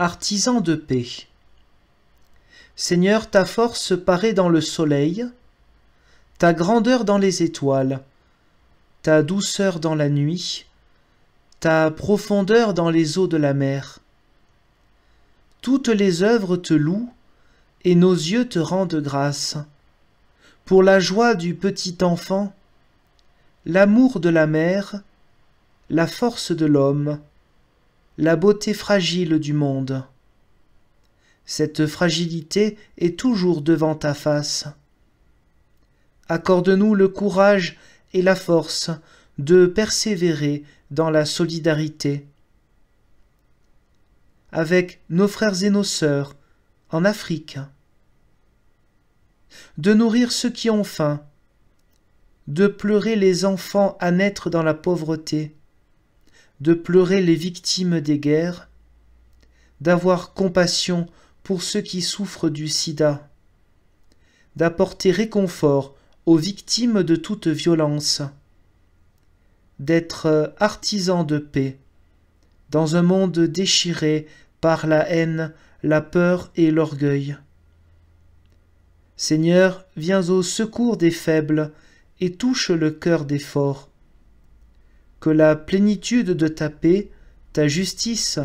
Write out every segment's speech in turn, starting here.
artisan de paix. Seigneur, ta force paraît dans le soleil, ta grandeur dans les étoiles, ta douceur dans la nuit, ta profondeur dans les eaux de la mer. Toutes les œuvres te louent, et nos yeux te rendent grâce. Pour la joie du petit enfant, l'amour de la mère, la force de l'homme, la beauté fragile du monde. Cette fragilité est toujours devant ta face. Accorde-nous le courage et la force de persévérer dans la solidarité avec nos frères et nos sœurs en Afrique, de nourrir ceux qui ont faim, de pleurer les enfants à naître dans la pauvreté, de pleurer les victimes des guerres, d'avoir compassion pour ceux qui souffrent du sida, d'apporter réconfort aux victimes de toute violence, d'être artisan de paix, dans un monde déchiré par la haine, la peur et l'orgueil. Seigneur, viens au secours des faibles et touche le cœur des forts que la plénitude de ta paix, ta justice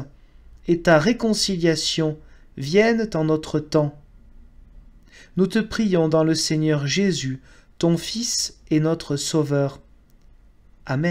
et ta réconciliation viennent en notre temps. Nous te prions dans le Seigneur Jésus, ton Fils et notre Sauveur. Amen.